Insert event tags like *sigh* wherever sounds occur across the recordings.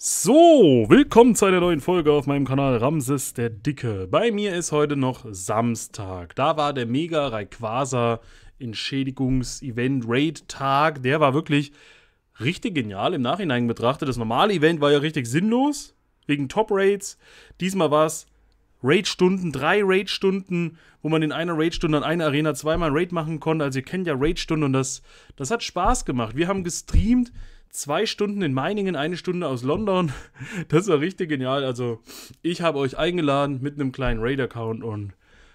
So, willkommen zu einer neuen Folge auf meinem Kanal Ramses der Dicke. Bei mir ist heute noch Samstag. Da war der Mega Rayquaza Entschädigungs-Event Raid Tag. Der war wirklich richtig genial im Nachhinein betrachtet. Das normale Event war ja richtig sinnlos wegen Top Raids. Diesmal war es Raid-Stunden, drei Raid-Stunden, wo man in einer Raid-Stunde an einer Arena zweimal Raid machen konnte. Also ihr kennt ja Raid-Stunden und das, das hat Spaß gemacht. Wir haben gestreamt, Zwei Stunden in Meiningen, eine Stunde aus London. *laughs* Das war richtig genial. Also, ich habe euch eingeladen mit einem kleinen Raid-Account und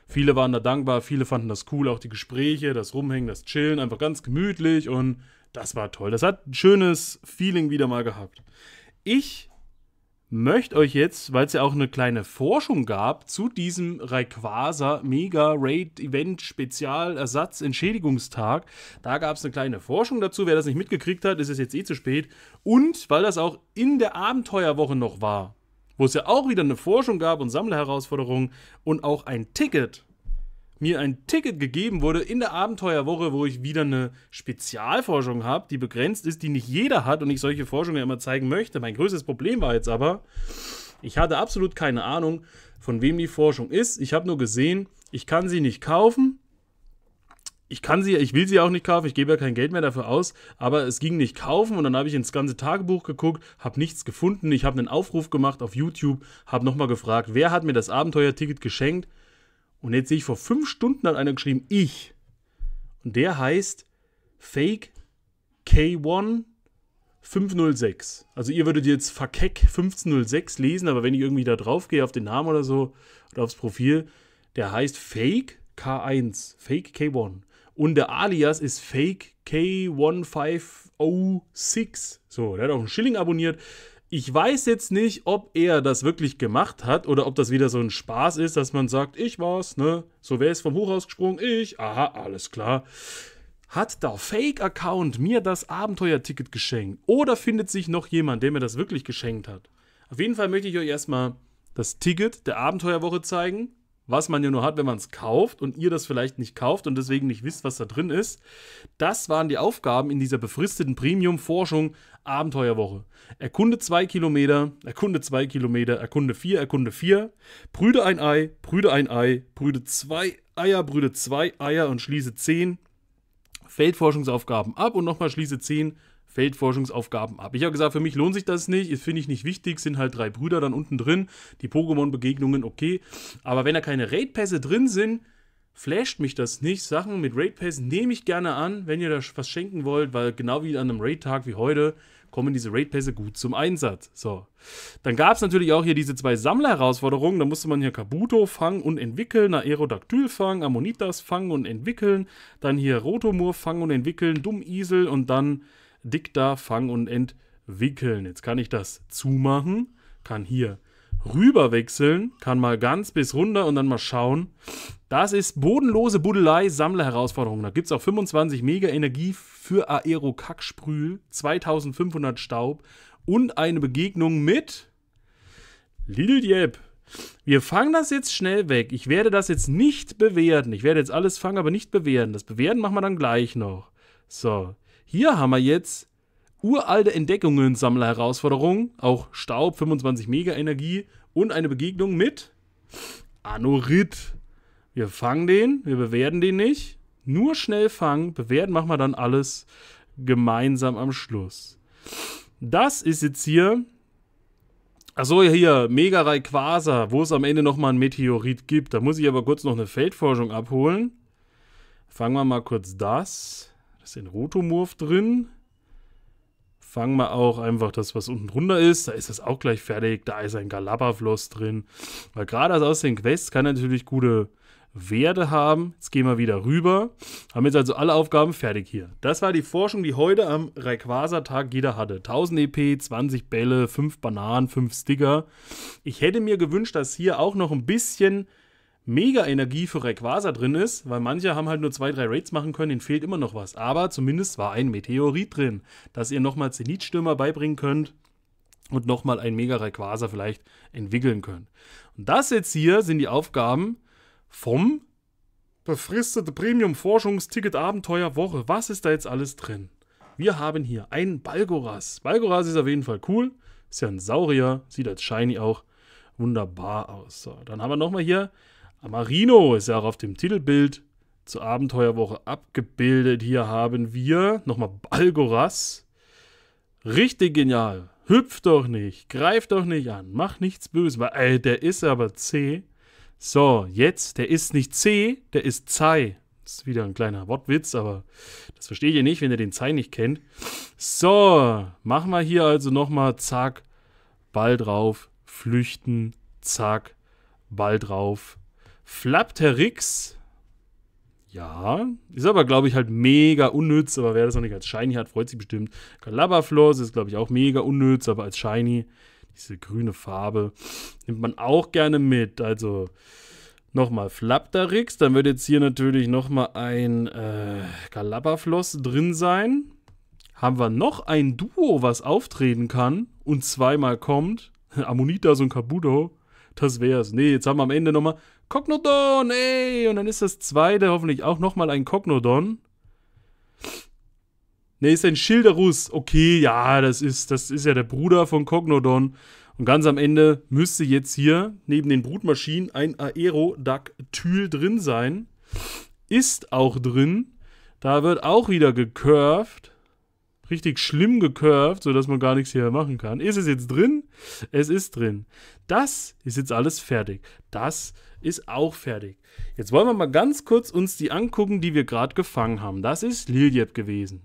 viele waren da dankbar. Viele fanden das cool. Auch die Gespräche, das Rumhängen, das Chillen, einfach ganz gemütlich und das war toll. Das hat ein schönes Feeling wieder mal gehabt. Ich möchte euch jetzt, weil es ja auch eine kleine Forschung gab zu diesem Rayquaza Mega Raid Event Spezial Ersatz Entschädigungstag, da gab es eine kleine Forschung dazu. Wer das nicht mitgekriegt hat, ist es jetzt eh zu spät. Und weil das auch in der Abenteuerwoche noch war, wo es ja auch wieder eine Forschung gab und Sammlerherausforderungen und auch ein Ticket mir ein Ticket gegeben wurde in der Abenteuerwoche, wo ich wieder eine Spezialforschung habe, die begrenzt ist, die nicht jeder hat und ich solche Forschungen ja immer zeigen möchte. Mein größtes Problem war jetzt aber, ich hatte absolut keine Ahnung, von wem die Forschung ist. Ich habe nur gesehen, ich kann sie nicht kaufen. Ich kann sie, ich will sie auch nicht kaufen, ich gebe ja kein Geld mehr dafür aus, aber es ging nicht kaufen und dann habe ich ins ganze Tagebuch geguckt, habe nichts gefunden, ich habe einen Aufruf gemacht auf YouTube, habe nochmal gefragt, wer hat mir das Abenteuerticket geschenkt und jetzt sehe ich, vor fünf Stunden hat einer geschrieben, ich. Und der heißt Fake K1 506. Also ihr würdet jetzt Verkeck 1506 lesen, aber wenn ich irgendwie da drauf gehe, auf den Namen oder so, oder aufs Profil, der heißt Fake K1, Fake K1. Und der Alias ist Fake K1506. So, der hat auch einen Schilling abonniert. Ich weiß jetzt nicht, ob er das wirklich gemacht hat oder ob das wieder so ein Spaß ist, dass man sagt, ich war's, ne? So wäre es vom Hochhaus gesprungen, ich, aha, alles klar. Hat der Fake-Account mir das Abenteuerticket geschenkt? Oder findet sich noch jemand, der mir das wirklich geschenkt hat? Auf jeden Fall möchte ich euch erstmal das Ticket der Abenteuerwoche zeigen was man ja nur hat, wenn man es kauft und ihr das vielleicht nicht kauft und deswegen nicht wisst, was da drin ist. Das waren die Aufgaben in dieser befristeten Premium-Forschung Abenteuerwoche. Erkunde zwei Kilometer, erkunde zwei Kilometer, erkunde vier, erkunde vier. Brüde ein Ei, brüde ein Ei, brüde zwei Eier, brüde zwei Eier und schließe zehn Feldforschungsaufgaben ab und nochmal schließe zehn Feldforschungsaufgaben ab. Ich habe gesagt, für mich lohnt sich das nicht, finde ich nicht wichtig, sind halt drei Brüder dann unten drin, die Pokémon-Begegnungen okay, aber wenn da keine Raid-Pässe drin sind, flasht mich das nicht. Sachen mit Raid-Pässen nehme ich gerne an, wenn ihr da was schenken wollt, weil genau wie an einem Raid-Tag wie heute kommen diese Raid-Pässe gut zum Einsatz. So. Dann gab es natürlich auch hier diese zwei Sammler-Herausforderungen. Da musste man hier Kabuto fangen und entwickeln, Aerodactyl fangen, Ammonitas fangen und entwickeln, dann hier Rotomur fangen und entwickeln, Dummisel und dann Dikta, Fang und Entwickeln. Jetzt kann ich das zumachen, kann hier rüber wechseln, kann mal ganz bis runter und dann mal schauen. Das ist bodenlose Budelei, Sammlerherausforderung. Da gibt es auch 25 Mega Energie für Aero-Kacksprühl, 2500 Staub und eine Begegnung mit Lil Yep. Wir fangen das jetzt schnell weg. Ich werde das jetzt nicht bewerten. Ich werde jetzt alles fangen, aber nicht bewerten. Das Bewerten machen wir dann gleich noch. So. Hier haben wir jetzt uralte Entdeckungen, Sammlerherausforderungen, auch Staub, 25 Mega Energie und eine Begegnung mit Anorit. Wir fangen den, wir bewerten den nicht. Nur schnell fangen, bewerten machen wir dann alles gemeinsam am Schluss. Das ist jetzt hier. Achso, hier, Mega Rayquaza, wo es am Ende nochmal ein Meteorit gibt. Da muss ich aber kurz noch eine Feldforschung abholen. Fangen wir mal kurz das ist ein Rotomorph drin. Fangen wir auch einfach das, was unten drunter ist. Da ist es auch gleich fertig. Da ist ein Galabafloss drin. Weil gerade aus den Quests kann natürlich gute Werte haben. Jetzt gehen wir wieder rüber. Haben jetzt also alle Aufgaben fertig hier. Das war die Forschung, die heute am Rayquaza-Tag jeder hatte. 1000 EP, 20 Bälle, 5 Bananen, 5 Sticker. Ich hätte mir gewünscht, dass hier auch noch ein bisschen mega Energie für Rayquaza drin ist, weil manche haben halt nur zwei, drei Raids machen können, denen fehlt immer noch was. Aber zumindest war ein Meteorit drin, dass ihr nochmal Zenitstürmer beibringen könnt und nochmal ein mega Rayquaza vielleicht entwickeln könnt. Und das jetzt hier sind die Aufgaben vom befristete Premium-Forschungsticket Abenteuer Woche. Was ist da jetzt alles drin? Wir haben hier einen Balgoras. Balgoras ist auf jeden Fall cool. Ist ja ein Saurier, sieht als Shiny auch wunderbar aus. So, dann haben wir nochmal hier Marino ist ja auch auf dem Titelbild zur Abenteuerwoche abgebildet. Hier haben wir nochmal Balgoras. Richtig genial. Hüpf doch nicht, greif doch nicht an, mach nichts Böses. Weil, ey, äh, der ist aber C. So, jetzt, der ist nicht C, der ist Zai. Das ist wieder ein kleiner Wortwitz, aber das versteht ihr nicht, wenn ihr den Zai nicht kennt. So, machen wir hier also nochmal, zack, Ball drauf, flüchten, zack, Ball drauf, flüchten. Flapterix. Ja, ist aber, glaube ich, halt mega unnütz, aber wer das noch nicht als Shiny hat, freut sich bestimmt. Galabafloss ist, glaube ich, auch mega unnütz, aber als Shiny, diese grüne Farbe, nimmt man auch gerne mit. Also nochmal Flapterix, dann wird jetzt hier natürlich nochmal ein äh, Galabafloss drin sein. Haben wir noch ein Duo, was auftreten kann und zweimal kommt. *laughs* Ammonitas und Kabuto. Das wär's. Nee, jetzt haben wir am Ende nochmal Cognodon, ey! Und dann ist das zweite hoffentlich auch nochmal ein Cognodon. Ne, ist ein Schilderus. Okay, ja, das ist, das ist ja der Bruder von Cognodon. Und ganz am Ende müsste jetzt hier neben den Brutmaschinen ein Aerodactyl drin sein. Ist auch drin. Da wird auch wieder gecurved. Richtig schlimm gecurved, sodass man gar nichts hier machen kann. Ist es jetzt drin? Es ist drin. Das ist jetzt alles fertig. Das ist ist auch fertig. Jetzt wollen wir mal ganz kurz uns die angucken, die wir gerade gefangen haben. Das ist Liljeb gewesen.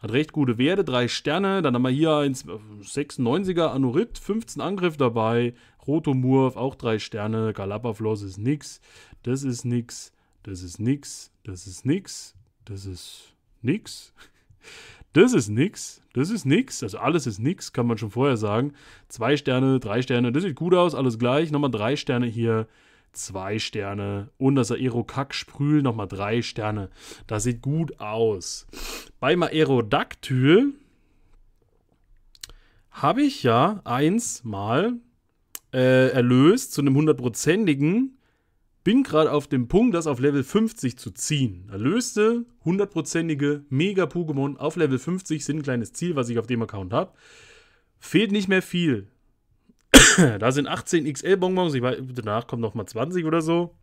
Hat recht gute Werte, 3 Sterne. Dann haben wir hier ein 96er äh, Anorit, 15 Angriff dabei. Rotomurf, auch 3 Sterne. Galapafloss ist nix. Das ist nix. Das ist nix. Das ist nix. Das ist nix. Das ist nix. Das ist nix. Also alles ist nix, kann man schon vorher sagen. Zwei Sterne, drei Sterne, das sieht gut aus, alles gleich. Nochmal drei Sterne hier zwei Sterne. Und das aero kack sprühl nochmal drei Sterne. Das sieht gut aus. Beim Aerodactyl habe ich ja eins mal äh, erlöst zu einem hundertprozentigen. Bin gerade auf dem Punkt, das auf Level 50 zu ziehen. Erlöste hundertprozentige Mega-Pokémon auf Level 50 sind ein kleines Ziel, was ich auf dem Account habe. Fehlt nicht mehr viel. *coughs* da sind 18 XL-Bonbons, danach kommen nochmal 20 oder so.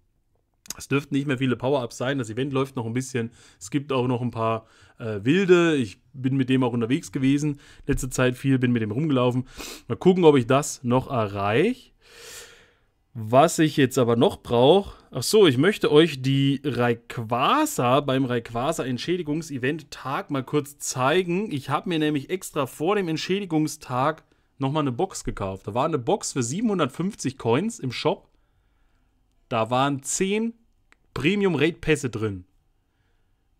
Es dürften nicht mehr viele Power-Ups sein. Das Event läuft noch ein bisschen. Es gibt auch noch ein paar äh, Wilde. Ich bin mit dem auch unterwegs gewesen. Letzte Zeit viel, bin mit dem rumgelaufen. Mal gucken, ob ich das noch erreiche. Was ich jetzt aber noch brauche, ach so, ich möchte euch die Rayquaza beim Rayquaza Entschädigungsevent Tag mal kurz zeigen. Ich habe mir nämlich extra vor dem Entschädigungstag nochmal eine Box gekauft. Da war eine Box für 750 Coins im Shop. Da waren 10 Premium Raid Pässe drin.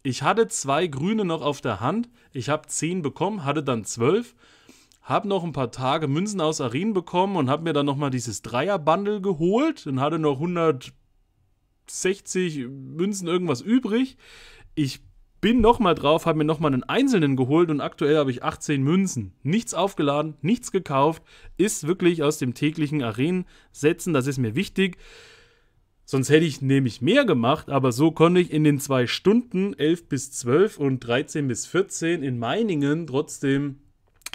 Ich hatte zwei grüne noch auf der Hand. Ich habe 10 bekommen, hatte dann 12. Habe noch ein paar Tage Münzen aus Arin bekommen und habe mir dann nochmal dieses Dreier-Bundle geholt Dann hatte noch 160 Münzen irgendwas übrig. Ich bin nochmal drauf, habe mir nochmal einen einzelnen geholt und aktuell habe ich 18 Münzen. Nichts aufgeladen, nichts gekauft, ist wirklich aus dem täglichen Arenensetzen, das ist mir wichtig. Sonst hätte ich nämlich mehr gemacht, aber so konnte ich in den zwei Stunden 11 bis 12 und 13 bis 14 in Meiningen trotzdem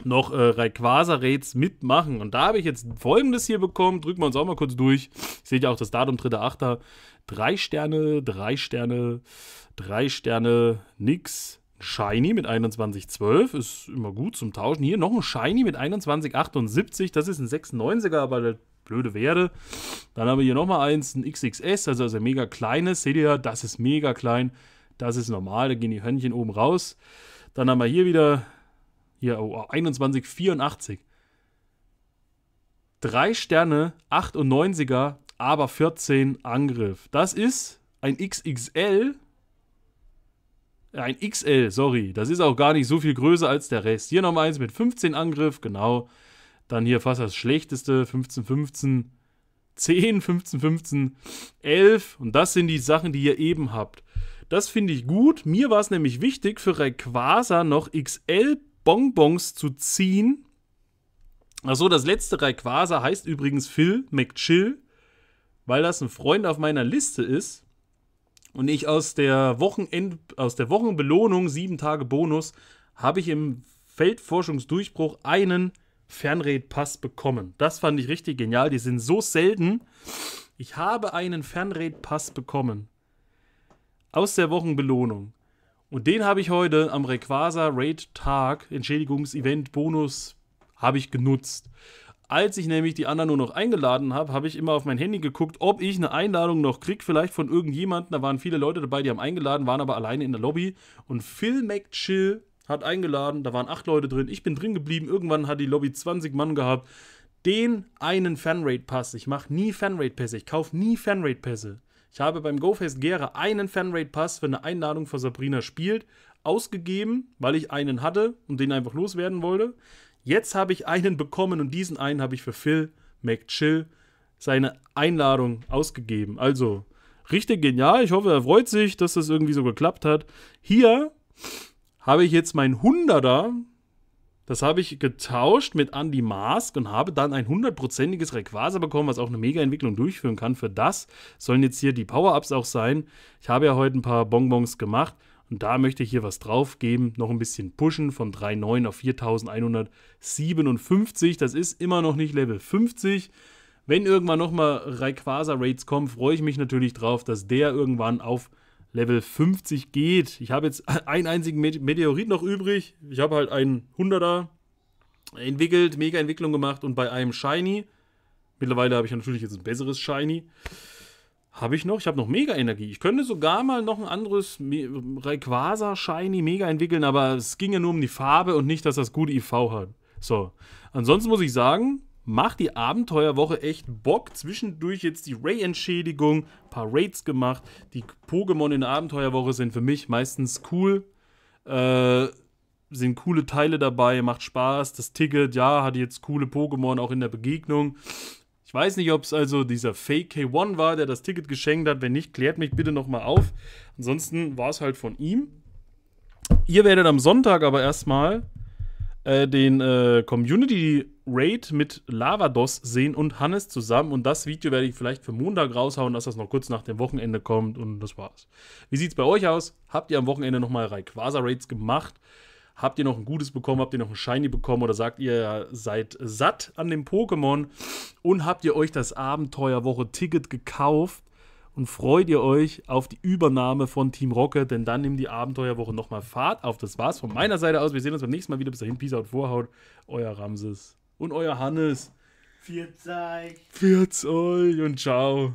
noch äh, Rayquaza-Raids mitmachen. Und da habe ich jetzt folgendes hier bekommen. Drücken wir uns auch mal kurz durch. Ich sehe ja auch das Datum 3.8. Drei Sterne, drei Sterne, drei Sterne, nix. Shiny mit 21,12 ist immer gut zum Tauschen. Hier noch ein Shiny mit 21,78. Das ist ein 96 er aber der blöde werde. Dann haben wir hier nochmal eins, ein XXS, also, ein mega kleines. Seht ihr, das ist mega klein. Das ist normal, da gehen die Hörnchen oben raus. Dann haben wir hier wieder hier, oh, 21, Drei Sterne, 98er, aber 14 Angriff. Das ist ein XXL. Ein XL, sorry. Das ist auch gar nicht so viel größer als der Rest. Hier nochmal eins mit 15 Angriff, genau. Dann hier fast das schlechteste, 15, 15, 10, 15, 15, 11. Und das sind die Sachen, die ihr eben habt. Das finde ich gut. Mir war es nämlich wichtig, für Rayquaza noch XL Bonbons zu ziehen. Achso, das letzte Rayquaza heißt übrigens Phil McChill, weil das ein Freund auf meiner Liste ist und ich aus der, Wochenend aus der Wochenbelohnung, sieben Tage Bonus, habe ich im Feldforschungsdurchbruch einen Fernredpass bekommen. Das fand ich richtig genial. Die sind so selten. Ich habe einen Fernredpass bekommen. Aus der Wochenbelohnung. Und den habe ich heute am Requasa Raid Tag, Entschädigungsevent, Bonus, habe ich genutzt. Als ich nämlich die anderen nur noch eingeladen habe, habe ich immer auf mein Handy geguckt, ob ich eine Einladung noch kriege, vielleicht von irgendjemandem. Da waren viele Leute dabei, die haben eingeladen, waren aber alleine in der Lobby. Und Phil McChill hat eingeladen, da waren acht Leute drin. Ich bin drin geblieben. Irgendwann hat die Lobby 20 Mann gehabt. Den einen Fanrate-Pass. Ich mache nie Fanrate-Pässe. Ich kaufe nie Fanrate-Pässe. Ich habe beim GoFest Gera einen Fanrate-Pass für eine Einladung für Sabrina spielt ausgegeben, weil ich einen hatte und den einfach loswerden wollte. Jetzt habe ich einen bekommen und diesen einen habe ich für Phil McChill seine Einladung ausgegeben. Also richtig genial. Ich hoffe, er freut sich, dass das irgendwie so geklappt hat. Hier habe ich jetzt meinen Hunderter das habe ich getauscht mit Andy Mask und habe dann ein hundertprozentiges Rayquaza bekommen, was auch eine Mega-Entwicklung durchführen kann. Für das sollen jetzt hier die Power-Ups auch sein. Ich habe ja heute ein paar Bonbons gemacht und da möchte ich hier was drauf geben. noch ein bisschen pushen von 3.9 auf 4.157. Das ist immer noch nicht Level 50. Wenn irgendwann nochmal Rayquaza-Rates kommen, freue ich mich natürlich drauf, dass der irgendwann auf Level 50 geht. Ich habe jetzt *laughs* einen einzigen Meteorit noch übrig. Ich habe halt einen 100er entwickelt, mega Entwicklung gemacht und bei einem Shiny. Mittlerweile habe ich natürlich jetzt ein besseres Shiny. Habe ich noch? Ich habe noch Mega-Energie. Ich könnte sogar mal noch ein anderes Rayquaza Shiny Mega entwickeln, aber es ging ja nur um die Farbe und nicht, dass das gute IV hat. So. Ansonsten muss ich sagen, macht die Abenteuerwoche echt Bock. Zwischendurch jetzt die Ray-Entschädigung, ein paar Raids gemacht. Die Pokémon in der Abenteuerwoche sind für mich meistens cool. Äh, sind coole Teile dabei, macht Spaß. Das Ticket, ja, hat jetzt coole Pokémon auch in der Begegnung. Ich weiß nicht, ob es also dieser Fake K1 war, der das Ticket geschenkt hat. Wenn nicht, klärt mich bitte nochmal auf. Ansonsten war es halt von ihm. Ihr werdet am Sonntag aber erstmal äh, den äh, Community Raid mit Lavados sehen und Hannes zusammen. Und das Video werde ich vielleicht für Montag raushauen, dass das noch kurz nach dem Wochenende kommt. Und das war's. Wie sieht's bei euch aus? Habt ihr am Wochenende nochmal Rayquaza Raids gemacht? Habt ihr noch ein gutes bekommen? Habt ihr noch ein Shiny bekommen? Oder sagt ihr, seid satt an dem Pokémon? Und habt ihr euch das Abenteuerwoche-Ticket gekauft? und freut ihr euch auf die Übernahme von Team Rocket, denn dann nimmt die Abenteuerwoche nochmal Fahrt auf. Das war's von meiner Seite aus. Wir sehen uns beim nächsten Mal wieder. Bis dahin, Peace out, Vorhaut. Euer Ramses und euer Hannes. Viert's euch. Viert's euch und ciao.